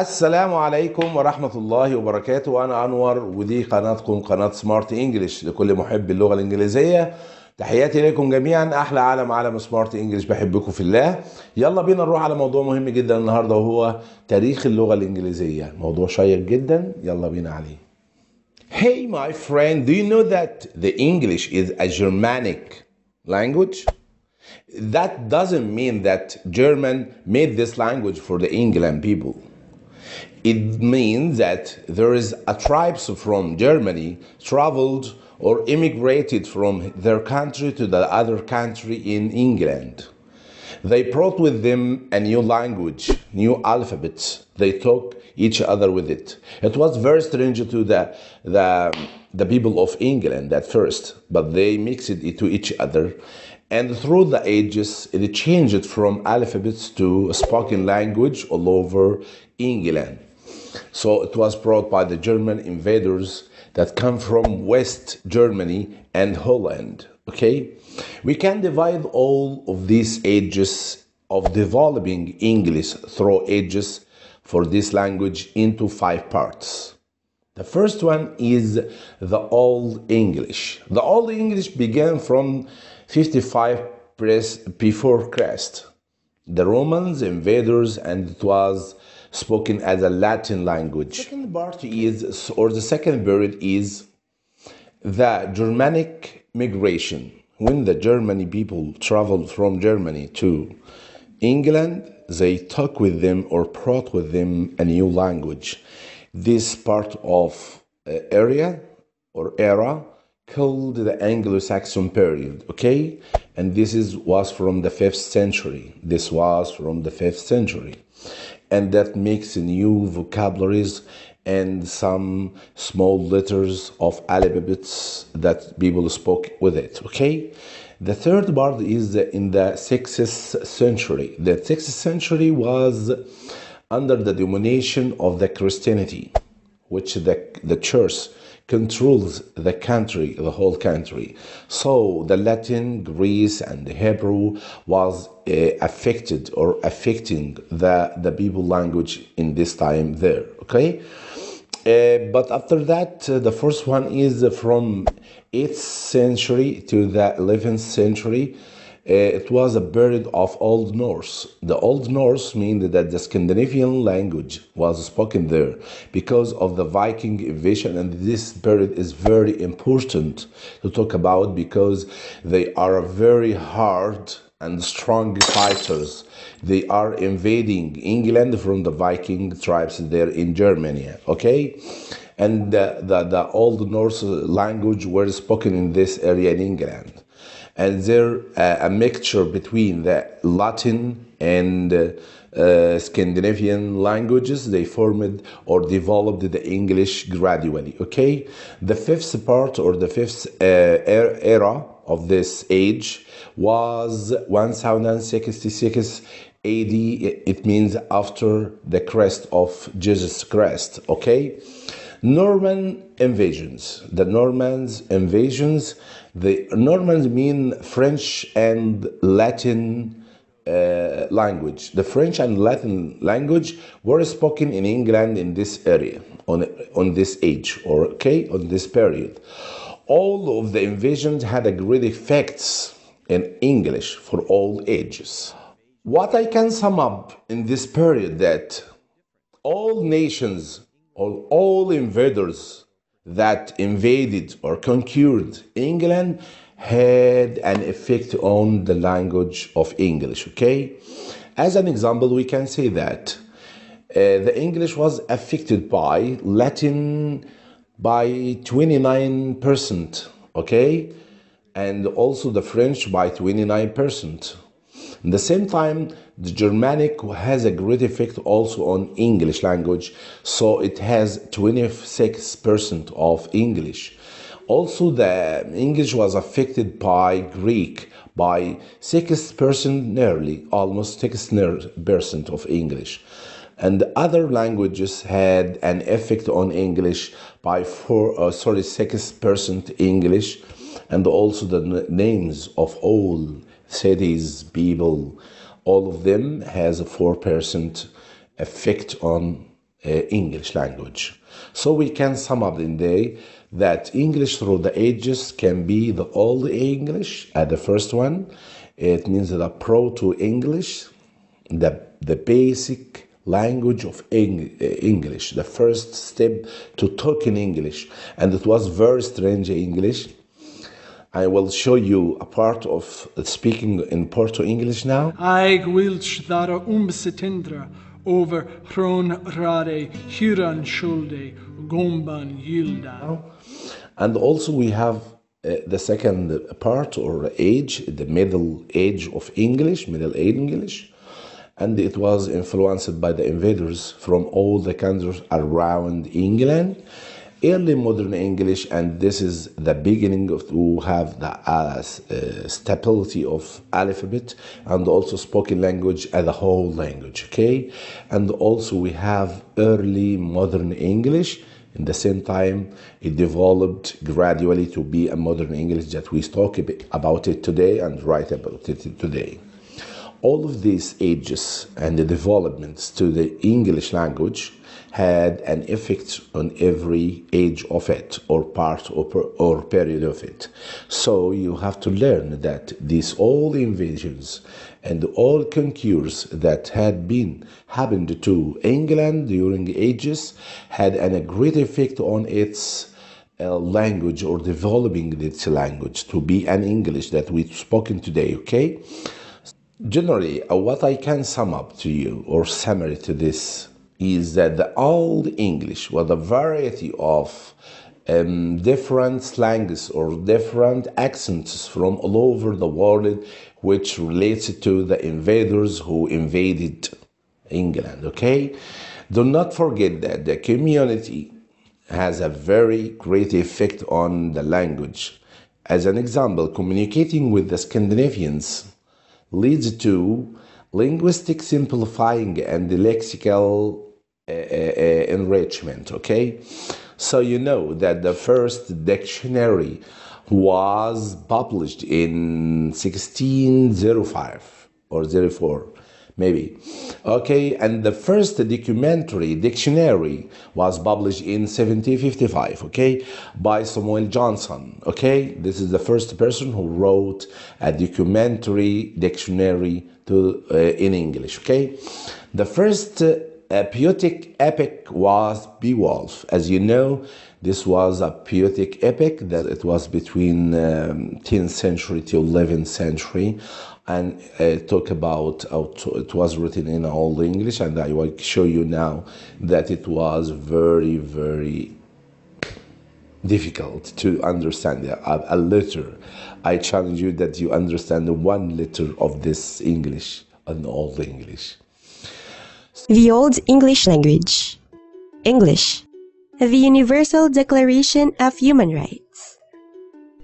السلام عليكم ورحمة الله وبركاته أنا أنور ودي قناتكم قناة سمارت إنجلش لكل محب اللغة الإنجليزية تحياتي لكم جميعا أحلى عالم عالم سمارت إنجلش بحبكم في الله يلا بينا نروح على موضوع مهم جدا النهاردة وهو تاريخ اللغة الإنجليزية موضوع شيق جدا يلا بينا عليه Hey my friend, do you know that the English is a Germanic language? That doesn't mean that German made this language for the England people. It means that there is a tribes from Germany traveled or immigrated from their country to the other country in England. They brought with them a new language, new alphabets. They talk each other with it. It was very strange to the, the, the people of England at first, but they mixed it to each other. And through the ages, it changed from alphabets to spoken language all over England. So it was brought by the German invaders that come from West Germany and Holland. Okay, we can divide all of these ages of developing English through ages for this language into five parts. The first one is the Old English. The Old English began from 55 before Christ. The Romans, invaders, and it was spoken as a Latin language. Second part is, or the second period is the Germanic migration. When the Germany people traveled from Germany to England, they took with them or brought with them a new language. This part of uh, area or era called the Anglo-Saxon period, okay? And this is was from the 5th century. This was from the 5th century and that makes new vocabularies and some small letters of alphabets that people spoke with it okay the third part is in the sixth century the sixth century was under the domination of the christianity which the, the church controls the country, the whole country. So the Latin, Greece, and the Hebrew was uh, affected or affecting the, the people language in this time there, okay? Uh, but after that, uh, the first one is from 8th century to the 11th century. Uh, it was a period of Old Norse. The Old Norse means that the Scandinavian language was spoken there because of the Viking invasion, and this period is very important to talk about because they are very hard and strong fighters. They are invading England from the Viking tribes there in Germany. Okay and the, the, the, Old Norse language were spoken in this area in England and they're uh, a mixture between the Latin and uh, uh, Scandinavian languages. They formed or developed the English gradually. Okay, the fifth part or the fifth uh, er, era of this age was 1066 AD. It means after the crest of Jesus Christ. Okay. Norman invasions. The Normans invasions. The Normans mean French and Latin uh, language. The French and Latin language were spoken in England in this area on on this age or okay on this period. All of the invasions had a great effects in English for all ages. What I can sum up in this period that all nations all, all invaders that invaded or conquered England had an effect on the language of English, okay? As an example, we can say that uh, the English was affected by Latin by 29%, okay? And also the French by 29%. At the same time, the Germanic has a great effect also on English language, so it has 26% of English. Also, the English was affected by Greek by 6% nearly, almost 6% of English and other languages had an effect on English by four, uh, sorry, six percent English, and also the names of all cities, people, all of them has a 4% effect on uh, English language. So we can sum up in day that English through the ages can be the old English at the first one. It means the proto-English, the, the basic language of Eng uh, English, the first step to talking English. And it was very strange English I will show you a part of speaking in Porto English now. I wilch dara umsetendra over hron rare hiran shulde gomban yilda. And also we have uh, the second part or age, the middle age of English, middle age English. And it was influenced by the invaders from all the countries around England early modern English, and this is the beginning of, to have the uh, uh, stability of alphabet and also spoken language as a whole language. Okay, and also we have early modern English. In the same time, it developed gradually to be a modern English that we talk about it today and write about it today. All of these ages and the developments to the English language had an effect on every age of it or part or, per, or period of it. So you have to learn that these all invasions and all conquerors that had been happened to England during ages had an, a great effect on its uh, language or developing its language to be an English that we've spoken today, okay? Generally, uh, what I can sum up to you or summary to this is that the Old English was a variety of um, different slangs or different accents from all over the world, which relates to the invaders who invaded England. Okay, do not forget that the community has a very great effect on the language. As an example, communicating with the Scandinavians leads to linguistic simplifying and lexical uh, uh, uh, enrichment. Okay, so you know that the first dictionary was published in 1605 or 04 maybe. Okay, and the first documentary dictionary was published in 1755, okay, by Samuel Johnson. Okay, this is the first person who wrote a documentary dictionary to uh, in English. Okay, the first Poetic epic was Beowulf. As you know, this was a poetic epic that it was between um, 10th century to 11th century and uh, talk about to, it was written in Old English, and I will show you now that it was very, very difficult to understand a, a letter. I challenge you that you understand one letter of this English, an Old English. The Old English Language. English. The Universal Declaration of Human Rights.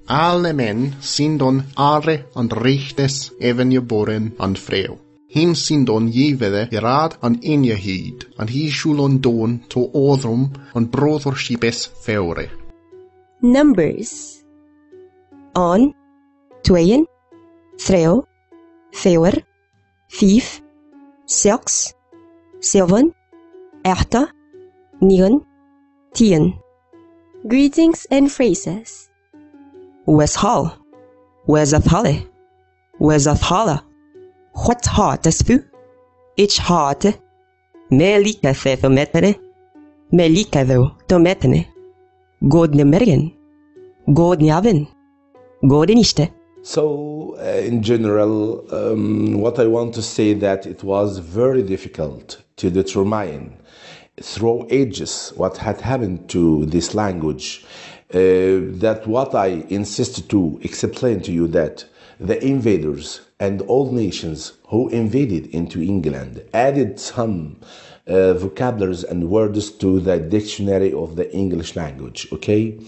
Alle män sindon are and rechtes även geboren and freo. Him sindon givede gerad and enjahid, an he shulon don to odrum an brothershipes feore. Numbers. On, tweeën, threo, feur, fief, seks, seven, after, neon, tien. Greetings and phrases. Where's Hall? Where's Athale? Where's Athala? What heart is fu? Each heart. Melika the metene. Melika though, to metene. God ne mergen. God ne aven. God niste. So, uh, in general, um, what I want to say that it was very difficult to determine through ages what had happened to this language. Uh, that what I insisted to explain to you that the invaders and all nations who invaded into England added some uh, vocabularies and words to the dictionary of the English language. Okay,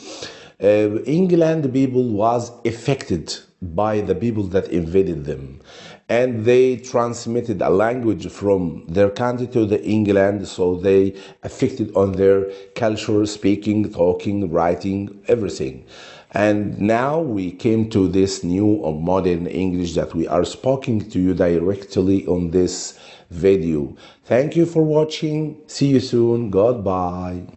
uh, England people was affected by the people that invaded them. And they transmitted a language from their country to the England, so they affected on their culture, speaking, talking, writing, everything. And now we came to this new or modern English that we are speaking to you directly on this video. Thank you for watching. See you soon. Goodbye.